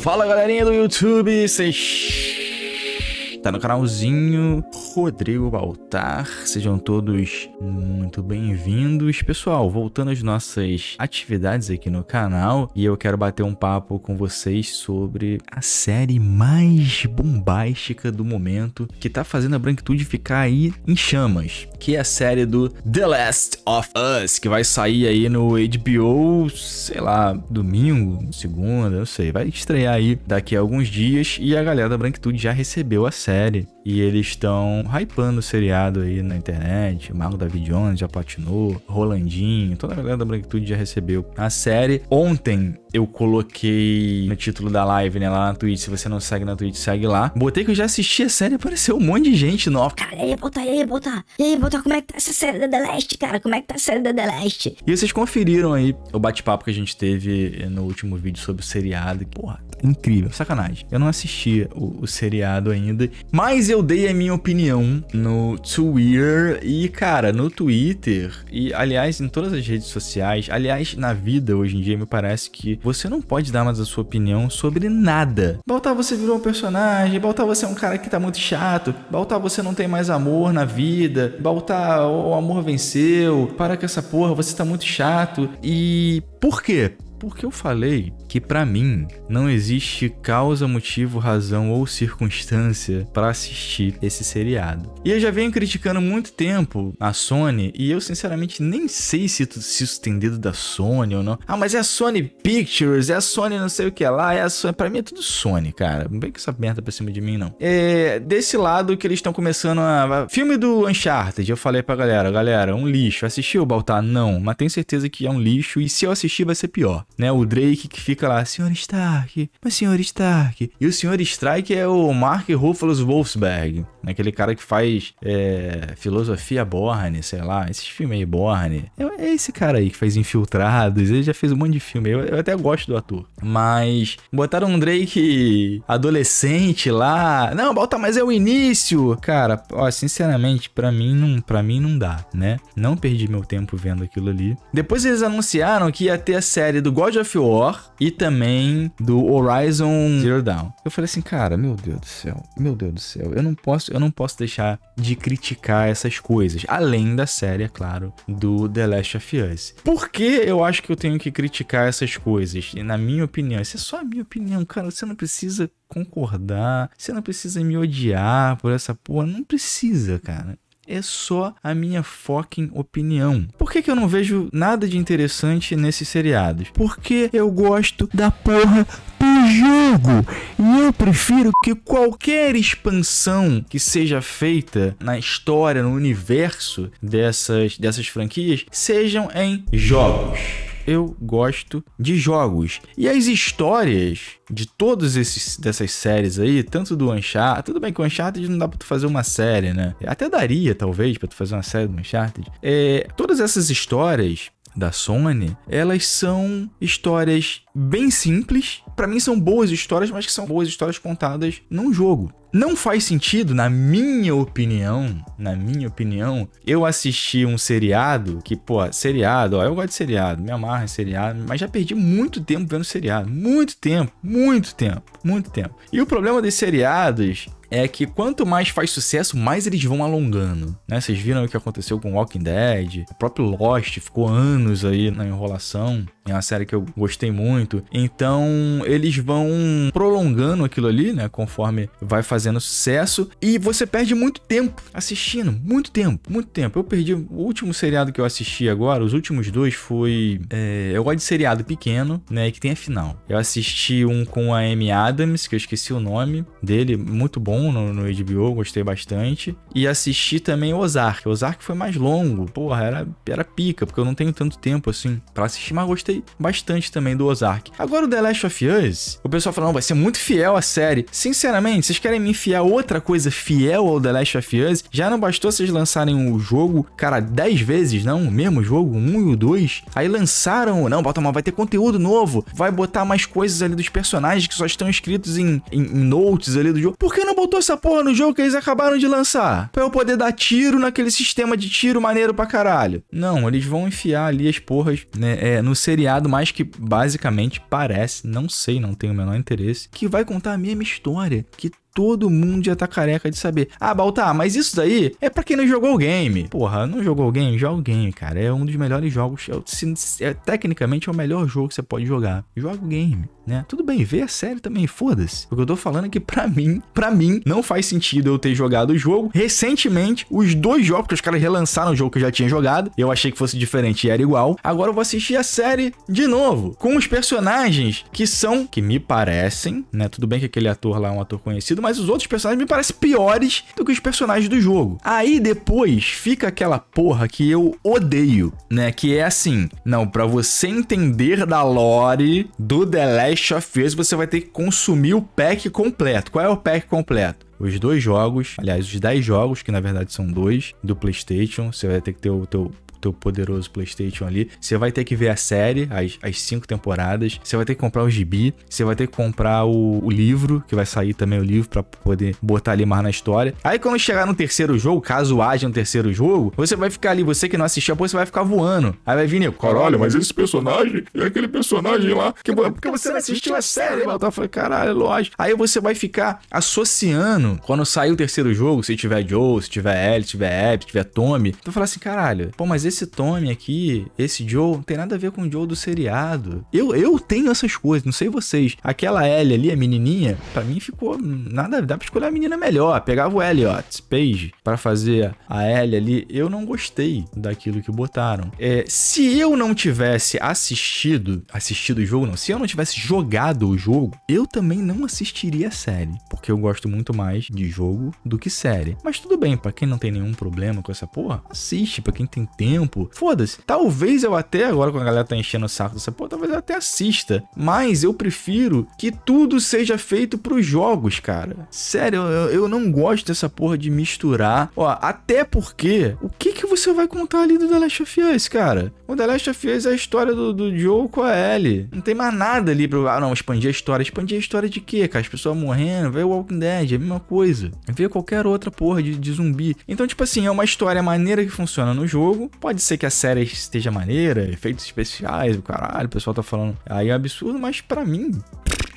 Fala galerinha do YouTube, vocês Tá no canalzinho Rodrigo Baltar. Sejam todos muito bem-vindos. Pessoal, voltando às nossas atividades aqui no canal, e eu quero bater um papo com vocês sobre a série mais bombástica do momento, que tá fazendo a branquitude ficar aí em chamas, que é a série do The Last of Us, que vai sair aí no HBO, sei lá, domingo, segunda, não sei, vai estrear aí daqui a alguns dias, e a galera da branquitude já recebeu a série série e eles estão hypando o seriado aí na internet. Marco Mago David Jones já platinou, Rolandinho, toda a galera da Branquitude já recebeu a série. Ontem eu coloquei no título da live, né, lá na Twitch. Se você não segue na Twitch, segue lá. Botei que eu já assisti a série apareceu um monte de gente nova. Cara, e aí, botar, e aí, botar, e aí, botar, como é que tá essa série da The Last, cara? Como é que tá a série da The Last? E vocês conferiram aí o bate-papo que a gente teve no último vídeo sobre o seriado. Porra, incrível, sacanagem. Eu não assisti o, o seriado ainda, mas eu dei a minha opinião no Twitter e, cara, no Twitter e, aliás, em todas as redes sociais, aliás, na vida hoje em dia, me parece que você não pode dar mais a sua opinião sobre nada. Baltar, você virou um personagem, Baltar, você é um cara que tá muito chato, Baltar, você não tem mais amor na vida, Baltar, o amor venceu, para com essa porra, você tá muito chato. E por quê? porque eu falei que para mim não existe causa, motivo, razão ou circunstância para assistir esse seriado. E eu já venho criticando muito tempo a Sony e eu sinceramente nem sei se, se isso tem dedo da Sony ou não. Ah, mas é a Sony Pictures, é a Sony não sei o que lá, é a Sony. Pra mim é tudo Sony, cara. Não vem com essa merda pra cima de mim, não. É desse lado que eles estão começando a. Filme do Uncharted, eu falei pra galera, galera, um lixo. Assistiu, Baltar? Não, mas tenho certeza que é um lixo e se eu assistir vai ser pior né? O Drake que fica lá, senhor Stark, mas senhor Stark. E o senhor Strike é o Mark Ruffalo's Wolfsberg, né? aquele cara que faz é, filosofia Borne, sei lá, esses filmes aí, Borne. É, é, esse cara aí que faz Infiltrados, ele já fez um monte de filme, eu, eu até gosto do ator. Mas botaram um Drake adolescente lá, não, bota, mas é o início. Cara, ó, sinceramente, para mim não, para mim não dá, né? Não perdi meu tempo vendo aquilo ali. Depois eles anunciaram que ia ter a série do God of War e também do Horizon Zero Dawn. Eu falei assim, cara, meu Deus do céu, meu Deus do céu, eu não posso, eu não posso deixar de criticar essas coisas, além da série, é claro, do The Last of Us. Por que eu acho que eu tenho que criticar essas coisas? E na minha opinião, isso é só a minha opinião, cara, você não precisa concordar, você não precisa me odiar por essa porra, não precisa, cara é só a minha fucking opinião. Por que, que eu não vejo nada de interessante nesses seriados? Porque eu gosto da porra do jogo. E eu prefiro que qualquer expansão que seja feita na história, no universo dessas, dessas franquias, sejam em jogos eu gosto de jogos. E as histórias de todas dessas séries aí, tanto do Uncharted, tudo bem que o Uncharted não dá pra tu fazer uma série, né? Até daria, talvez, pra tu fazer uma série do Uncharted. É, todas essas histórias da Sony, elas são histórias bem simples. Para mim são boas histórias, mas que são boas histórias contadas num jogo. Não faz sentido, na minha opinião, na minha opinião, eu assistir um seriado que, pô, seriado, ó, eu gosto de seriado, me amarro em seriado, mas já perdi muito tempo vendo seriado. Muito tempo, muito tempo, muito tempo. E o problema dos seriados é que quanto mais faz sucesso, mais eles vão alongando, né? Vocês viram o que aconteceu com Walking Dead, o próprio Lost ficou anos aí na enrolação. É uma série que eu gostei muito. Então, eles vão prolongando aquilo ali, né? Conforme vai fazendo sucesso. E você perde muito tempo assistindo. Muito tempo, muito tempo. Eu perdi o último seriado que eu assisti agora. Os últimos dois foi. É, eu gosto de seriado pequeno, né? E que tem a final. Eu assisti um com a Amy Adams, que eu esqueci o nome dele. Muito bom no, no HBO, gostei bastante. E assisti também Ozark. Ozark foi mais longo. Porra, era, era pica, porque eu não tenho tanto tempo assim para assistir, mas gostei gostei bastante também do Ozark. Agora o The Last of Us, o pessoal não vai ser muito fiel à série. Sinceramente, vocês querem me enfiar outra coisa fiel ao The Last of Us? Já não bastou vocês lançarem o um jogo, cara, 10 vezes, não? O mesmo jogo, um e o 2. Aí lançaram, não, Bota uma vai ter conteúdo novo, vai botar mais coisas ali dos personagens que só estão escritos em, em, em notes ali do jogo. Por que não botou essa porra no jogo que eles acabaram de lançar? Pra eu poder dar tiro naquele sistema de tiro maneiro pra caralho. Não, eles vão enfiar ali as porras né, é, no serial seriado, mas que basicamente parece, não sei, não tenho o menor interesse, que vai contar a mesma história que todo mundo já tá careca de saber. Ah, Baltar, mas isso daí é para quem não jogou o game. Porra, não jogou o game? Joga o game, cara. É um dos melhores jogos. É, é, tecnicamente é o melhor jogo que você pode jogar. Joga o game, né? Tudo bem, vê a série também, foda-se. O que eu tô falando é que pra mim, pra mim, não faz sentido eu ter jogado o jogo. Recentemente, os dois jogos, que os caras relançaram o jogo que eu já tinha jogado, eu achei que fosse diferente e era igual. Agora eu vou assistir a série de novo, com os personagens que são, que me parecem, né? Tudo bem que aquele ator lá é um ator conhecido, mas os outros personagens me parecem piores do que os personagens do jogo. Aí depois fica aquela porra que eu odeio, né? Que é assim, não, para você entender da lore do The Last of Us, você vai ter que consumir o pack completo. Qual é o pack completo? os dois jogos, aliás, os 10 jogos, que na verdade são dois, do PlayStation. Você vai ter que ter o teu teu poderoso PlayStation ali. Você vai ter que ver a série, as, as cinco temporadas. Você vai ter que comprar o gibi. Você vai ter que comprar o, o livro, que vai sair também o livro para poder botar ali mais na história. Aí quando chegar no terceiro jogo, caso haja um terceiro jogo, você vai ficar ali, você que não assistiu, depois você vai ficar voando. Aí vai vir, Nico. Caralho, mas esse personagem é aquele personagem lá que porque você não assistiu a série, mano. Eu tá falei, caralho, é lógico. Aí você vai ficar associando quando sair o terceiro jogo, se tiver Joe, se tiver Ellie, se tiver Abby, se tiver Tommy. Então fala assim, caralho, pô, mas esse esse Tommy aqui, esse Joe, não tem nada a ver com o Joe do seriado. Eu, eu tenho essas coisas, não sei vocês. Aquela Ellie ali, a menininha, pra mim ficou nada, dá pra escolher a menina melhor. Pegava o Elliot Page para fazer a Ellie ali. Eu não gostei daquilo que botaram. É, se eu não tivesse assistido, assistido o jogo não, se eu não tivesse jogado o jogo, eu também não assistiria a série, porque eu gosto muito mais de jogo do que série. Mas tudo bem, para quem não tem nenhum problema com essa porra, assiste, para quem tem tempo tempo. Foda-se. Talvez eu até agora, quando a galera tá enchendo o saco dessa porra, talvez eu até assista. Mas eu prefiro que tudo seja feito pros jogos, cara. Sério, eu, eu não gosto dessa porra de misturar. Ó, até porque, o que que você vai contar ali do The Last of Us, cara? O The Last of Us é a história do, do Joe com a Ellie. Não tem mais nada ali pra. Ah, não, expandir a história. Expandir a história de quê, cara? As pessoas morrendo, vê o Walking Dead, é a mesma coisa. Vê qualquer outra porra de, de zumbi. Então, tipo assim, é uma história maneira que funciona no jogo. Pode Pode ser que a série esteja maneira, efeitos especiais, o caralho, o pessoal tá falando aí é um absurdo, mas para mim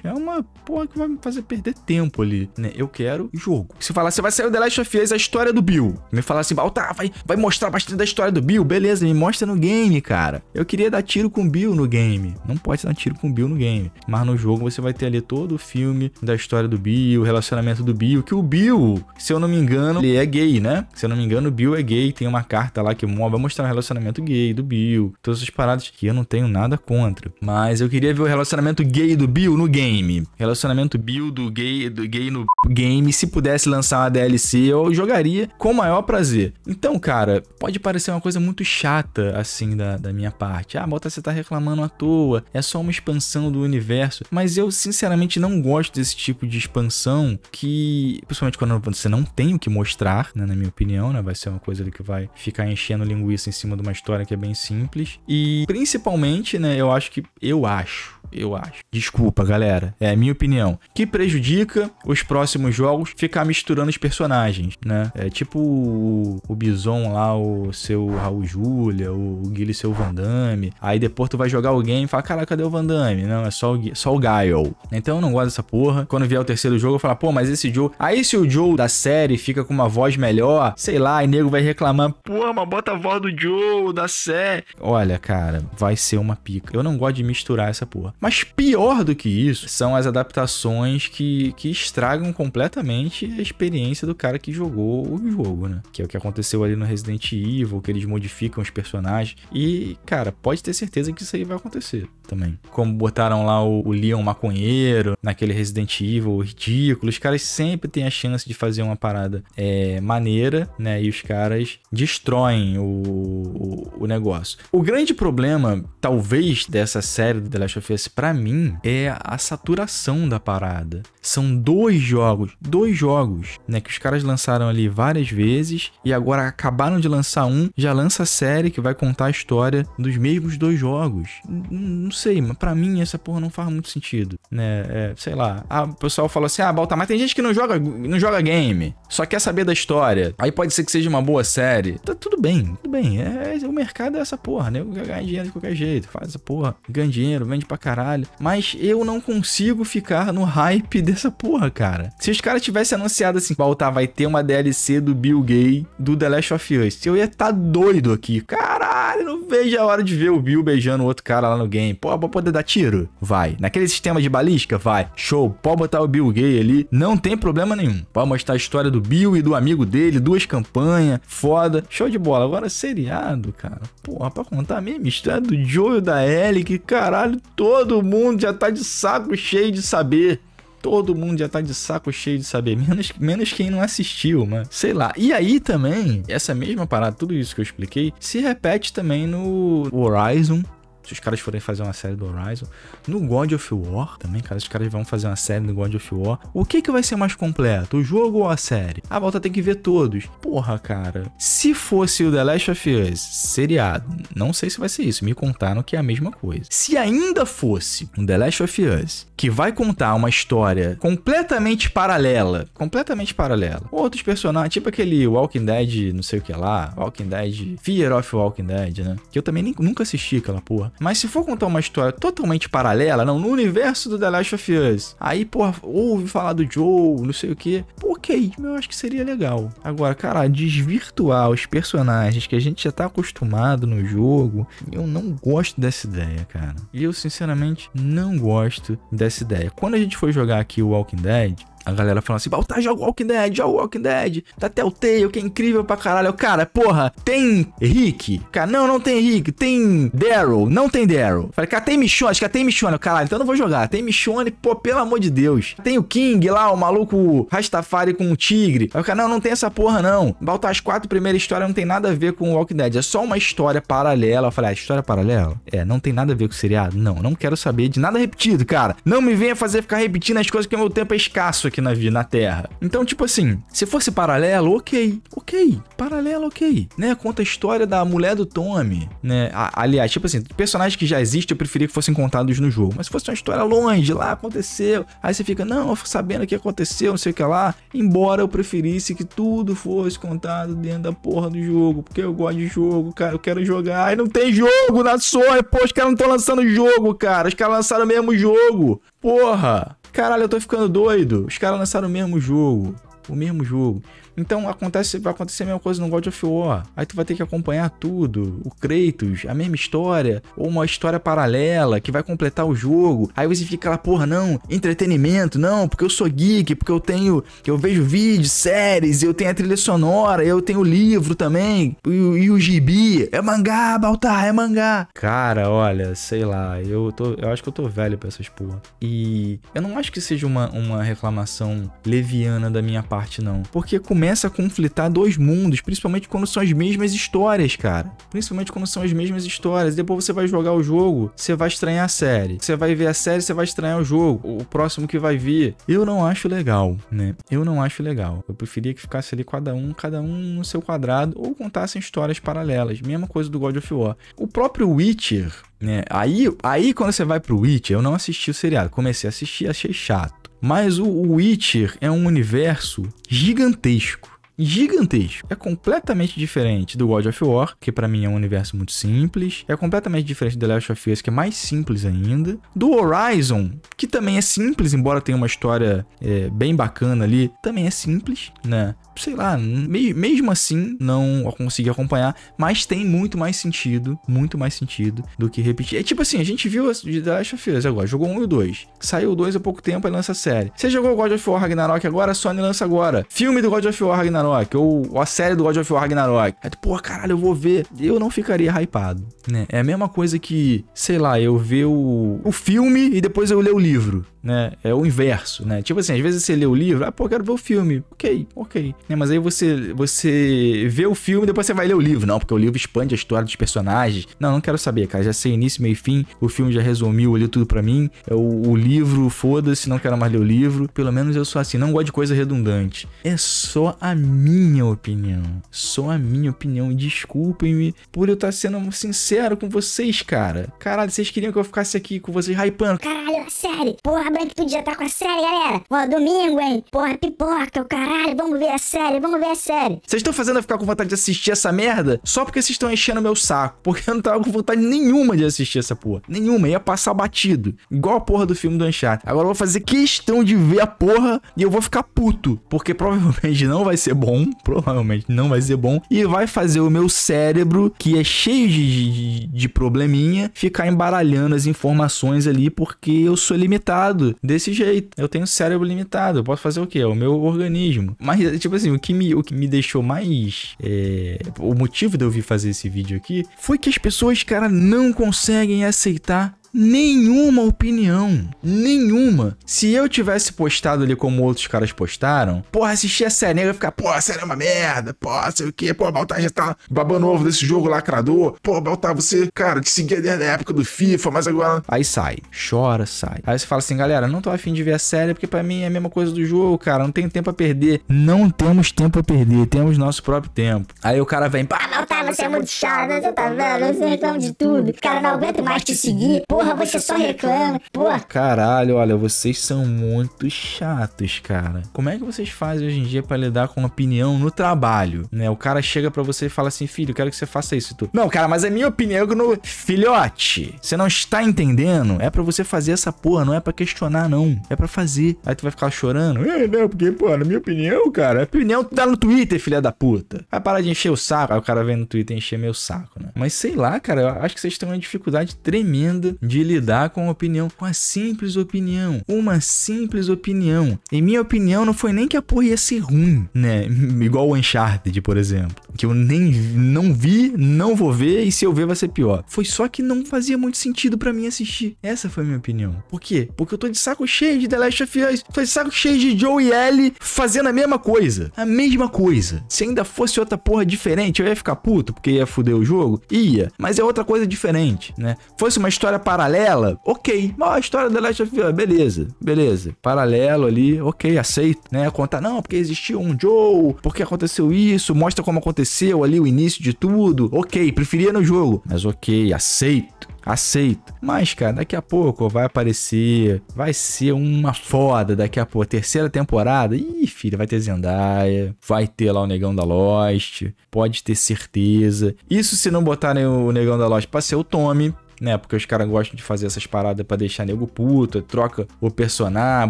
é uma porra que vai me fazer perder tempo ali, né? Eu quero jogo. Se falar, você vai sair o The Last of Us, a história do Bill. Me falar assim, tá, vai, vai mostrar bastante da história do Bill. Beleza, me mostra no game, cara. Eu queria dar tiro com o Bill no game. Não pode dar tiro com o Bill no game. Mas no jogo você vai ter ali todo o filme da história do Bill, o relacionamento do Bill. Que o Bill, se eu não me engano, ele é gay, né? Se eu não me engano, o Bill é gay. Tem uma carta lá que vai mostrar o relacionamento gay do Bill. Todas essas paradas que eu não tenho nada contra. Mas eu queria ver o relacionamento gay do Bill no game game. Relacionamento build gay, do gay no game. Se pudesse lançar uma DLC, eu jogaria com o maior prazer. Então, cara, pode parecer uma coisa muito chata, assim, da, da minha parte. Ah, Bota, você tá reclamando à toa. É só uma expansão do universo. Mas eu, sinceramente, não gosto desse tipo de expansão que, principalmente quando você não tem o que mostrar, né, na minha opinião, né? Vai ser uma coisa que vai ficar enchendo linguiça em cima de uma história que é bem simples. E, principalmente, né, eu acho que... Eu acho eu acho. Desculpa, galera. É a minha opinião. Que prejudica os próximos jogos ficar misturando os personagens, né? É tipo o, o Bison lá, o seu Raul Júlia, o, o Guilherme seu Van Damme. Aí depois tu vai jogar alguém e fala, cara, cadê o Van Damme? Não, é só o, só o Guile. Então eu não gosto dessa porra. Quando vier o terceiro jogo, eu falo, pô, mas esse Joe... Aí se o Joe da série fica com uma voz melhor, sei lá, e nego vai reclamar, pô, mas bota a voz do Joe da série. Olha, cara, vai ser uma pica. Eu não gosto de misturar essa porra. Mas pior do que isso são as adaptações que, que estragam completamente a experiência do cara que jogou o jogo, né? Que é o que aconteceu ali no Resident Evil, que eles modificam os personagens. E, cara, pode ter certeza que isso aí vai acontecer também. Como botaram lá o, o Leon maconheiro, naquele Resident Evil ridículo. Os caras sempre têm a chance de fazer uma parada é, maneira, né? E os caras destroem o, o, o negócio. O grande problema, talvez, dessa série do The Last of Us para mim, é a saturação da parada. São dois jogos, dois jogos, né? Que os caras lançaram ali várias vezes e agora acabaram de lançar um, já lança a série que vai contar a história dos mesmos dois jogos. não sei, mas pra mim essa porra não faz muito sentido, né? É, sei lá. Ah, o pessoal fala assim: ah, mas tem gente que não joga, não joga game, só quer saber da história. Aí pode ser que seja uma boa série. Tá tudo bem, tudo bem. É, é o mercado é essa porra, né? ganha dinheiro de qualquer jeito, faz essa porra, ganha dinheiro, vende pra caralho caralho. Mas eu não consigo ficar no hype dessa porra, cara. Se os caras tivessem anunciado assim, voltar, vai ter uma DLC do Bill Gay do The Last of Us, eu ia tá doido aqui. Caralho, não vejo a hora de ver o Bill beijando o outro cara lá no game. Pô, vou poder dar tiro? Vai. Naquele sistema de balística? Vai. Show. Pode botar o Bill Gay ali, não tem problema nenhum. Pode mostrar a história do Bill e do amigo dele, duas campanhas, foda. Show de bola. Agora seriado, cara. Porra, pra contar a mesma história do Joel da Ellie, que caralho, todo Todo mundo já tá de saco cheio de saber. Todo mundo já tá de saco cheio de saber, menos, menos quem não assistiu, mano. Sei lá. E aí também, essa mesma parada, tudo isso que eu expliquei, se repete também no Horizon se os caras forem fazer uma série do Horizon, no God of War também, cara, os caras vão fazer uma série do God of War, o que que vai ser mais completo, o jogo ou a série? A volta tem que ver todos. Porra, cara. Se fosse o The Last of Us seriado, não sei se vai ser isso, me contaram que é a mesma coisa. Se ainda fosse um The Last of Us, que vai contar uma história completamente paralela, completamente paralela, outros personagens, tipo aquele Walking Dead, não sei o que lá, Walking Dead, Fear of Walking Dead, né? Que eu também nem, nunca assisti aquela porra. Mas se for contar uma história totalmente paralela, não, no universo do The Last of Us, aí, porra, ouve falar do Joe, não sei o que, ok, eu acho que seria legal. Agora, cara, desvirtuar os personagens que a gente já tá acostumado no jogo, eu não gosto dessa ideia, cara. Eu, sinceramente, não gosto dessa ideia. Quando a gente foi jogar aqui o Walking Dead, a galera falando assim, Baltar, tá, joga Walking Dead, joga Walking Dead, tá até o Tail, que é incrível pra caralho. cara, porra, tem Rick? Cara, não, não tem Rick, tem Daryl, não tem Daryl. Falei, cara, tem Michonne, acho que é, tem Michonne, caralho, então eu não vou jogar. Tem Michonne, pô, pelo amor de Deus. Tem o King lá, o maluco Rastafari com o tigre. Aí o cara, não, não tem essa porra não. Baltar, tá, as quatro primeiras histórias não tem nada a ver com o Walking Dead, é só uma história paralela. Eu falei, ah, história paralela? É, não tem nada a ver com o seriado? Não, não quero saber de nada repetido, cara. Não me venha fazer ficar repetindo as coisas que o meu tempo é escasso aqui aqui na, na Terra. Então, tipo assim, se fosse paralelo, ok. Ok. Paralelo, ok. Né? Conta a história da mulher do Tommy, né? A, aliás, tipo assim, personagens que já existem, eu preferia que fossem contados no jogo. Mas se fosse uma história longe, lá aconteceu. Aí você fica, não, sabendo o que aconteceu, não sei o que lá. Embora eu preferisse que tudo fosse contado dentro da porra do jogo. Porque eu gosto de jogo, cara. Eu quero jogar. Aí não tem jogo na Sony. Pô, os caras não estão lançando jogo, cara. Os caras lançaram o mesmo jogo. Porra! Caralho, eu tô ficando doido. Os caras lançaram o mesmo jogo. O mesmo jogo. Então acontece, vai acontecer a mesma coisa no God of War. Aí tu vai ter que acompanhar tudo, o Kratos, a mesma história, ou uma história paralela que vai completar o jogo. Aí você fica lá, porra, não, entretenimento, não, porque eu sou geek, porque eu tenho, eu vejo vídeos, séries, eu tenho a trilha sonora, eu tenho livro também, e, e o gibi. É mangá, Baltar, é mangá. Cara, olha, sei lá, eu tô, eu acho que eu tô velho pra essas porra. E eu não acho que seja uma, uma reclamação leviana da minha parte, não. Porque como começa a conflitar dois mundos, principalmente quando são as mesmas histórias, cara. Principalmente quando são as mesmas histórias. Depois você vai jogar o jogo, você vai estranhar a série. Você vai ver a série, você vai estranhar o jogo, o próximo que vai vir. Eu não acho legal, né? Eu não acho legal. Eu preferia que ficasse ali cada um, cada um no seu quadrado, ou contassem histórias paralelas. Mesma coisa do God of War. O próprio Witcher, né? Aí, aí quando você vai pro Witcher, eu não assisti o seriado. Comecei a assistir, achei chato. Mas o Witcher é um universo gigantesco gigantesco. É completamente diferente do God of War, que para mim é um universo muito simples. É completamente diferente do The Last of Us, que é mais simples ainda. Do Horizon, que também é simples, embora tenha uma história é, bem bacana ali, também é simples, né? Sei lá, me mesmo assim não consegui acompanhar, mas tem muito mais sentido, muito mais sentido do que repetir. É tipo assim, a gente viu The Last of Us agora, jogou um e o 2. Saiu o 2 há pouco tempo e lança a série. Você jogou God of War Ragnarok agora, Sony lança agora. Filme do God of War Ragnarok Ragnarok, ou a série do God of War Ragnarok. Aí tu, pô, caralho, eu vou ver. Eu não ficaria hypado, né? É a mesma coisa que, sei lá, eu ver o, o filme e depois eu ler o livro né? É o inverso, né? Tipo assim, às vezes você lê o livro, ah, pô, quero ver o filme. Ok, ok. Né? Mas aí você, você vê o filme, depois você vai ler o livro. Não, porque o livro expande a história dos personagens. Não, não quero saber, cara. Já sei início, meio e fim. O filme já resumiu ali tudo para mim. É o, o livro, foda-se, não quero mais ler o livro. Pelo menos eu sou assim, não gosto de coisa redundante. É só a minha opinião. Só a minha opinião. Desculpem-me por eu estar tá sendo sincero com vocês, cara. Caralho, vocês queriam que eu ficasse aqui com vocês hypando. Caralho, é sério. Porra, que que já tá com a série, galera. Ó, domingo, hein? Porra, pipoca, o caralho. Vamos ver a série, vamos ver a série. Vocês estão fazendo eu ficar com vontade de assistir essa merda só porque vocês estão enchendo meu saco. Porque eu não tava com vontade nenhuma de assistir essa porra. Nenhuma. Ia passar batido. Igual a porra do filme do Uncharted. Agora eu vou fazer questão de ver a porra e eu vou ficar puto. Porque provavelmente não vai ser bom. Provavelmente não vai ser bom. E vai fazer o meu cérebro, que é cheio de, de, de probleminha, ficar embaralhando as informações ali porque eu sou limitado desse jeito. Eu tenho cérebro limitado, eu posso fazer o quê? É o meu organismo. Mas, é, tipo assim, o que me, o que me deixou mais. É, o motivo de eu vir fazer esse vídeo aqui foi que as pessoas, cara, não conseguem aceitar nenhuma opinião. Nenhuma. Se eu tivesse postado ali como outros caras postaram, porra, assistir a série negra e ficar, porra, a série é uma merda, porra, sei o quê, porra, Baltar já tá babando ovo desse jogo lacrador, porra, Baltar, você, cara, te seguia desde a época do FIFA, mas agora. Aí sai, chora, sai. Aí você fala assim, galera, não tô afim de ver a série porque para mim é a mesma coisa do jogo, cara, não tem tempo a perder. Não temos tempo a perder, temos nosso próprio tempo. Aí o cara vem, pá, Baltar, você é muito chato, você tá vendo, você reclama de tudo, cara, não aguento mais te seguir, porra. Porra, você, tá só reclama. Porra. Caralho, olha, vocês são muito chatos, cara. Como é que vocês fazem hoje em dia para lidar com opinião no trabalho? Né? O cara chega para você e fala assim, filho, quero que você faça isso. E tu, não, cara, mas é minha opinião que no... Filhote, você não está entendendo? É para você fazer essa porra, não é para questionar, não. É para fazer. Aí tu vai ficar chorando. É, não, porque, pô, na minha opinião, cara, a opinião dá tá no Twitter, filha da puta. Vai parar de encher o saco. Aí o cara vem no Twitter encher meu saco, né? Mas sei lá, cara, eu acho que vocês têm uma dificuldade tremenda de de lidar com a opinião, com a simples opinião. Uma simples opinião. Em minha opinião, não foi nem que a porra ia ser ruim, né? Igual o Uncharted, por exemplo. Que eu nem não vi, não vou ver, e se eu ver vai ser pior. Foi só que não fazia muito sentido para mim assistir. Essa foi a minha opinião. Por quê? Porque eu tô de saco cheio de The Last of Us, tô de saco cheio de Joe e Ellie fazendo a mesma coisa. A mesma coisa. Se ainda fosse outra porra diferente, eu ia ficar puto, porque ia fuder o jogo? Ia. Mas é outra coisa diferente, né? Fosse uma história para paralela, ok. Mas a história da Last of Us, beleza, beleza. Paralelo ali, ok, aceito, né? Contar, não, porque existiu um Joe, porque aconteceu isso, mostra como aconteceu ali o início de tudo, ok, preferia no jogo, mas ok, aceito aceito. Mas, cara, daqui a pouco vai aparecer. Vai ser uma foda daqui a pouco. Terceira temporada. Ih, filho, vai ter Zendaya. Vai ter lá o Negão da Lost. Pode ter certeza. Isso se não botarem o Negão da Lost pra ser o Tommy né? Porque os caras gostam de fazer essas paradas para deixar nego puto, troca o personagem,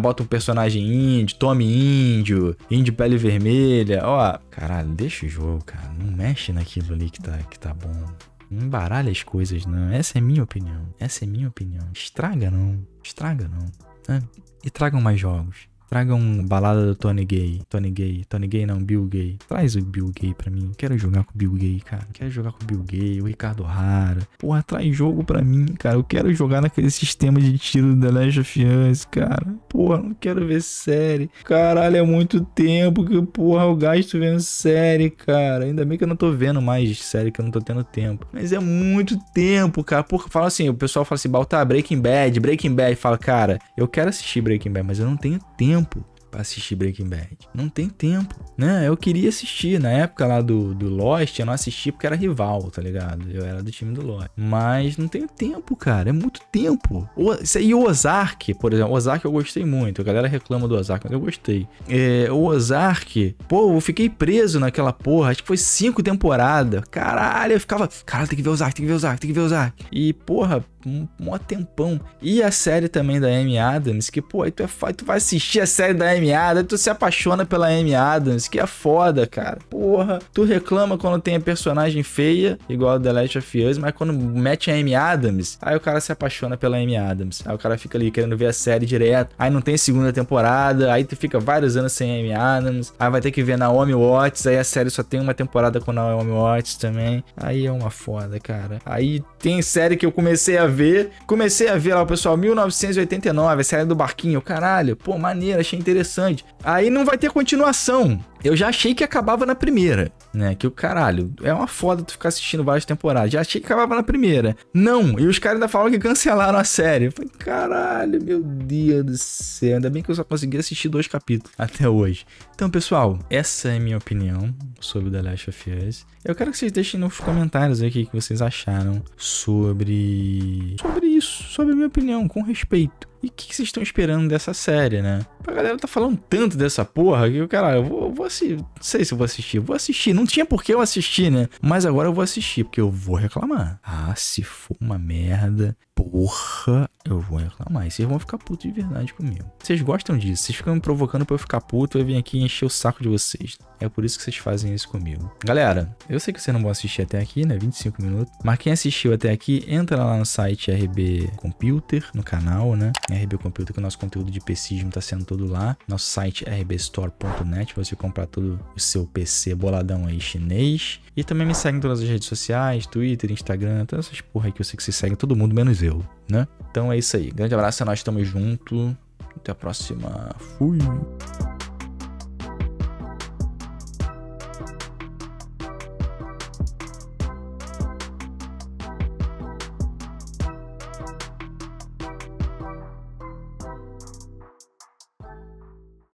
bota um personagem índio, tome índio, índio pele vermelha, ó. Caralho, deixa o jogo, cara. Não mexe naquilo ali que tá, que tá bom. Não embaralha as coisas, não. Essa é minha opinião. Essa é minha opinião. Estraga não. Estraga não. É. E tragam mais jogos. Traga um balada do Tony Gay. Tony Gay. Tony Gay não, Bill Gay. Traz o Bill Gay pra mim. Quero jogar com o Bill Gay, cara. Quero jogar com o Bill Gay, o Ricardo Rara. Porra, traz jogo pra mim, cara. Eu quero jogar naquele sistema de tiro do The Last of Us, cara. Porra, não quero ver série. Caralho, é muito tempo que, porra, eu gasto vendo série, cara. Ainda bem que eu não tô vendo mais série, que eu não tô tendo tempo. Mas é muito tempo, cara. Porra, fala assim, o pessoal fala assim, Balta tá, Breaking Bad, Breaking Bad. Fala, cara, eu quero assistir Breaking Bad, mas eu não tenho tempo impôts. pra assistir Breaking Bad. Não tem tempo, né? Eu queria assistir. Na época lá do, do Lost, eu não assisti porque era rival, tá ligado? Eu era do time do Lost. Mas não tenho tempo, cara. É muito tempo. O, e o Ozark, por exemplo. O Ozark eu gostei muito. A galera reclama do Ozark, mas eu gostei. É, o Ozark, pô, eu fiquei preso naquela porra. Acho que foi cinco temporadas. Caralho, eu ficava. Cara, tem que ver o Ozark, tem que ver o Ozark, tem que ver o Ozark. E, porra, um mó tempão. E a série também da Amy Adams, que, pô, aí tu, é, tu vai assistir a série da Amy Amy Adams, tu se apaixona pela Amy Adams, que é foda, cara. Porra, tu reclama quando tem a personagem feia, igual a The Last of Us, mas quando mete a Amy Adams, aí o cara se apaixona pela Amy Adams. Aí o cara fica ali querendo ver a série direto, aí não tem segunda temporada, aí tu fica vários anos sem Amy Adams, aí vai ter que ver Naomi Watts, aí a série só tem uma temporada com Naomi Watts também. Aí é uma foda, cara. Aí tem série que eu comecei a ver. Comecei a ver lá, o pessoal, 1989, a série do Barquinho. Caralho, pô, maneiro, achei interessante. Aí não vai ter continuação eu já achei que acabava na primeira, né? Que o caralho, é uma foda tu ficar assistindo várias temporadas. Já achei que acabava na primeira. Não, e os caras ainda falaram que cancelaram a série. Eu falei, caralho, meu Deus do céu. Ainda bem que eu só consegui assistir dois capítulos até hoje. Então, pessoal, essa é a minha opinião sobre The Last of Us. Eu quero que vocês deixem nos comentários aí o que vocês acharam sobre. sobre isso, sobre a minha opinião, com respeito. E o que vocês estão esperando dessa série, né? A galera tá falando tanto dessa porra que, cara, eu vou, vou assistir. Não sei se eu vou assistir. Vou assistir. Não tinha por que eu assistir, né? Mas agora eu vou assistir, porque eu vou reclamar. Ah, se for uma merda, porra, eu vou reclamar. E vocês vão ficar putos de verdade comigo. Vocês gostam disso. Vocês ficam me provocando pra eu ficar puto. Eu vim aqui encher o saco de vocês. É por isso que vocês fazem isso comigo. Galera, eu sei que vocês não vão assistir até aqui, né? 25 minutos. Mas quem assistiu até aqui, entra lá no site RB Computer, no canal, né? RB Computer que o nosso conteúdo de PCismo está sendo todo lá. Nosso site é rbstore.net para você comprar todo o seu PC boladão aí chinês. E também me segue em todas as redes sociais, Twitter, Instagram, todas essas porra aí que eu sei que vocês seguem todo mundo, menos eu, né? Então é isso aí. Grande abraço, é nós estamos junto. Até a próxima. Fui!